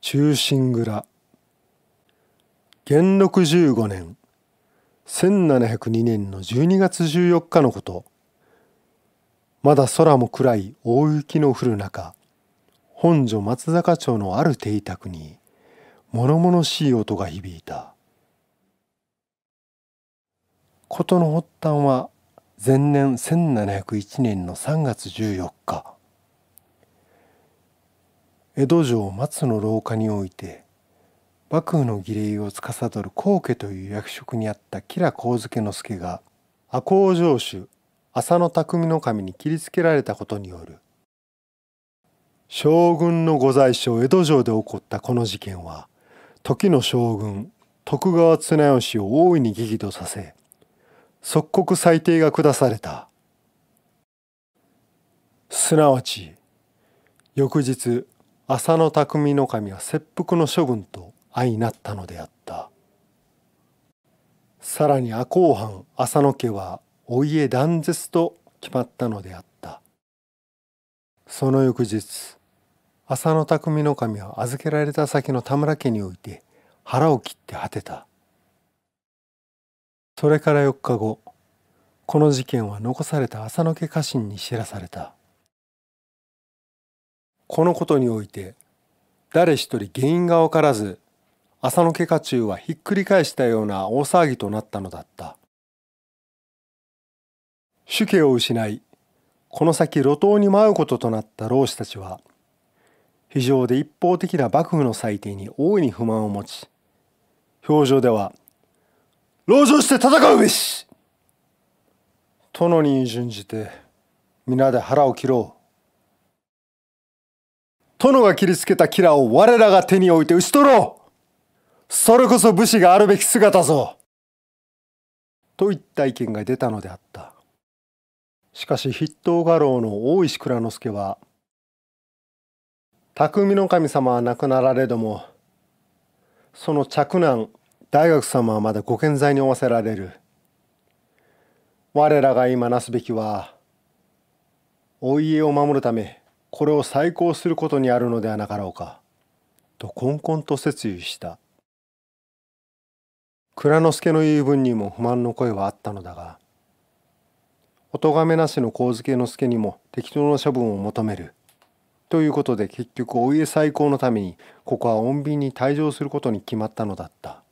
中心蔵元禄15年1702年の12月14日のことまだ空も暗い大雪の降る中本所松坂町のある邸宅に物々しい音が響いた事の発端は前年1701年の3月14日江戸城松の廊下において幕府の儀礼を司る皇家という役職にあった吉良上野之助が赤穂城主浅野匠の神に切りつけられたことによる将軍の御在所江戸城で起こったこの事件は時の将軍徳川綱吉を大いに激怒させ即刻裁定が下されたすなわち翌日浅野匠の神は切腹の処分と相なったのであったさらに赤穂藩浅野家はお家断絶と決まったのであったその翌日浅野匠の神は預けられた先の田村家において腹を切って果てたそれから4日後この事件は残された浅野家家臣に知らされたこのことにおいて誰一人原因が分からず浅野家家中はひっくり返したような大騒ぎとなったのだった主家を失いこの先路頭に舞うこととなった老子たちは非常で一方的な幕府の裁定に大いに不満を持ち表情では「籠城して戦うべし!」殿に準じて皆で腹を切ろう殿が切りつけたキラを我らが手に置いて討ち取ろうそれこそ武士があるべき姿ぞといった意見が出たのであったしかし筆頭家老の大石蔵之介は匠の神様は亡くなられどもその嫡男大学様はまだご健在に負わせられる我らが今なすべきはお家を守るためこれを再興することにあるのではなかろうかと懇々と説諭した蔵之助の言い分にも不満の声はあったのだがお咎めなしの上野介之助にも適当な処分を求めるということで結局お家再興のためにここは穏便に退場することに決まったのだった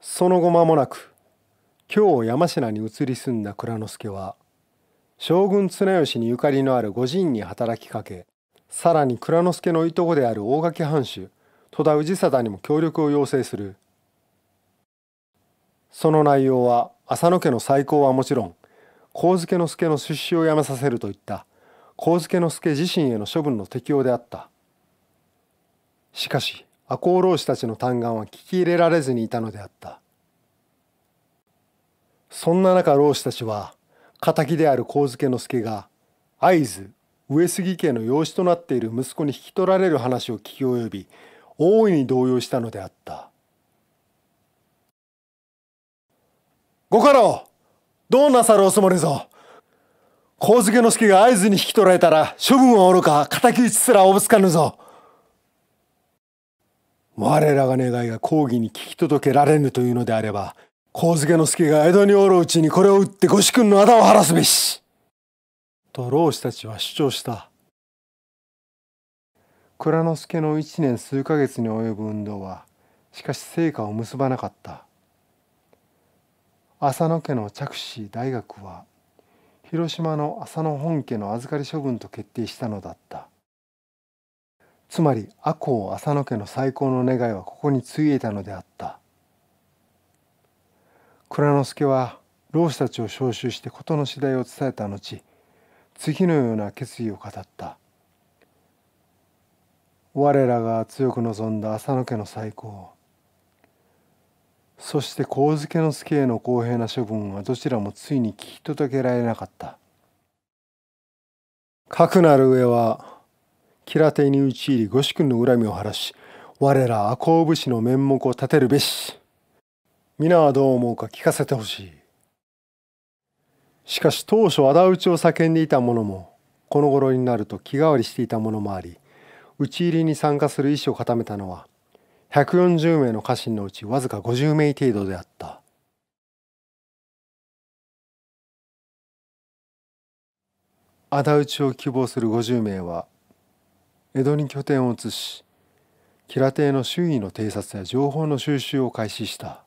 その後間もなく京を山科に移り住んだ蔵之介は将軍綱吉にゆかりのある御仁に働きかけさらに蔵之介のいとこである大垣藩主戸田氏貞にも協力を要請するその内容は浅野家の再興はもちろ上野介の助の出資をやめさせるといった上野介自身への処分の適用であったしかし赤穂浪士たちの嘆願は聞き入れられずにいたのであったそんな中浪士たちは敵である上野介が会津上杉家の養子となっている息子に引き取られる話を聞き及び大いに動揺したのであったご家老どうなさるおつもりぞ光介之助が合図に引き取られたら処分はおろか敵討ちすらおぶつかぬぞ我らが願いが公儀に聞き届けられぬというのであれば光介之助が江戸におるうちにこれを打って御主君の仇を晴らすべしと老子たちは主張した蔵之助の一年数ヶ月に及ぶ運動はしかし成果を結ばなかった浅野家の着手大学は広島の浅野本家の預かり処分と決定したのだったつまり赤穂浅野家の最高の願いはここについえたのであった蔵之助は老子たちを召集して事の次第を伝えた後次のような決意を語った我らが強く望んだ浅野家の再興そして上野助への公平な処分はどちらもついに聞き届けられなかったかくなる上は吉良邸に陥り御主君の恨みを晴らし我ら赤穂武士の面目を立てるべし皆はどう思うか聞かせてほしいしかし当初仇討ちを叫んでいた者もこの頃になると気変わりしていた者もあり討ち入りに参加する意思を固めたのは140名の家臣のうちわずか50名程度であった仇討ちを希望する50名は江戸に拠点を移し吉良邸の周囲の偵察や情報の収集を開始した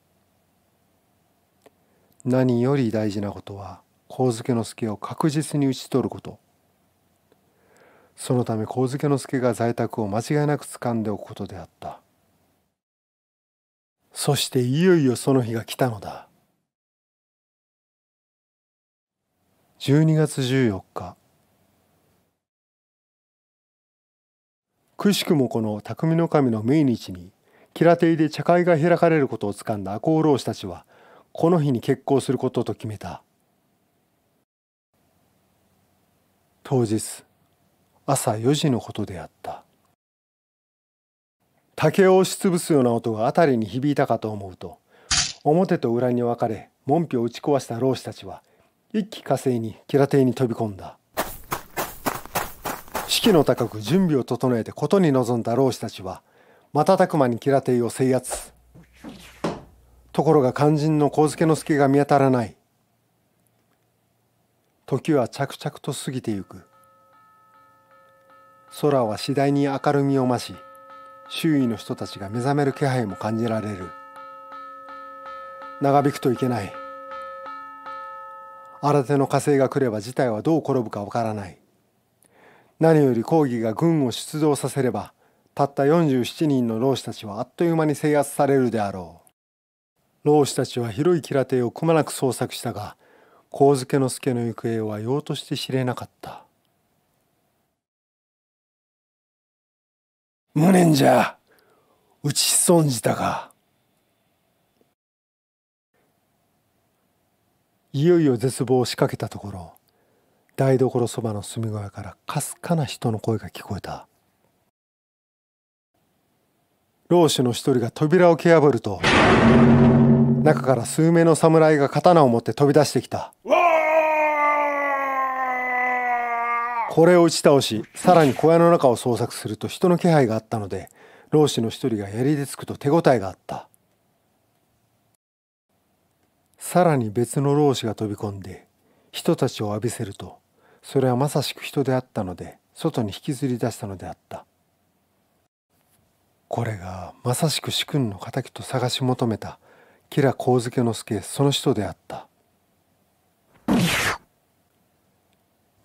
何より大事なことは上野介助を確実に討ち取ることそのため上野介助が在宅を間違いなく掴んでおくことであったそしていよいよその日が来たのだ12月14日くしくもこの匠の神の命日に平手テで茶会が開かれることをつかんだ赤穂浪士たちはこの日に決行することと決めた当日朝4時のことであった竹を押しつぶすような音が辺りに響いたかと思うと表と裏に分かれ門扉を打ち壊した浪士たちは一気火星に吉良邸に飛び込んだ士気の高く準備を整えて事に臨んだ浪士たちは瞬く間に吉良邸を制圧ところが肝心の上野之助が見当たらない時は着々と過ぎてゆく空は次第に明るみを増し周囲の人たちが目覚める気配も感じられる長引くといけない新手の火星が来れば事態はどう転ぶかわからない何より抗議が軍を出動させればたった47人の老子たちはあっという間に制圧されるであろう老子たちは広いキラテをくまなく捜索したが神津家の助の行方は用として知れなかった無念じゃ打ち損じたかいよいよ絶望を仕掛けたところ台所そばの隅小屋からかすかな人の声が聞こえた老主の一人が扉を蹴破ると中から数名の侍が刀を持って飛び出してきた。わこれを打ち倒しさらに小屋の中を捜索すると人の気配があったので老師の一人が槍でつくと手応えがあったさらに別の老師が飛び込んで人たちを浴びせるとそれはまさしく人であったので外に引きずり出したのであったこれがまさしく主君の敵と探し求めた吉良上野介その人であった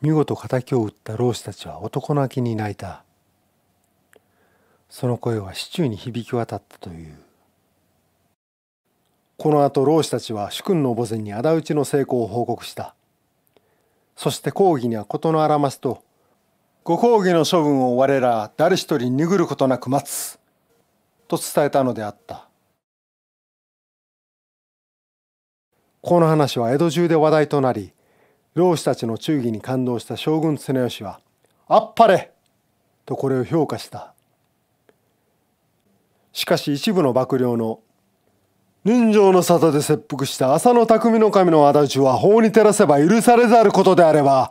見事敵を打った老子たちは男泣きに泣いたその声は市中に響き渡ったというこのあと老子たちは主君の墓前に仇討ちの成功を報告したそして抗議には事のあらますとご抗議の処分を我ら誰一人拭ることなく待つと伝えたのであったこの話は江戸中で話題となり老子たちの忠義に感動した将軍常吉は「あっぱれ!」とこれを評価したしかし一部の幕僚の「人情の沙汰で切腹した浅野匠の神の仇討ちは法に照らせば許されざることであれば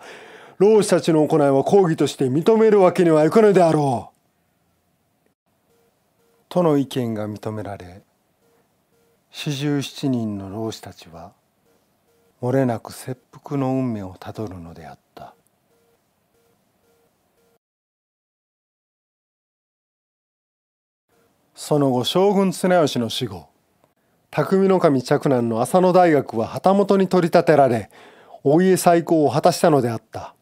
老子たちの行いは抗議として認めるわけにはいかぬであろう」との意見が認められ四十七人の老子たちは「漏れなく切腹の運命をたどるのであったその後将軍綱吉の死後匠の神嫡男の浅野大学は旗本に取り立てられお家再興を果たしたのであった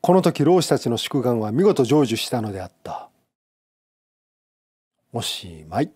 この時老子たちの祝願は見事成就したのであったおしまい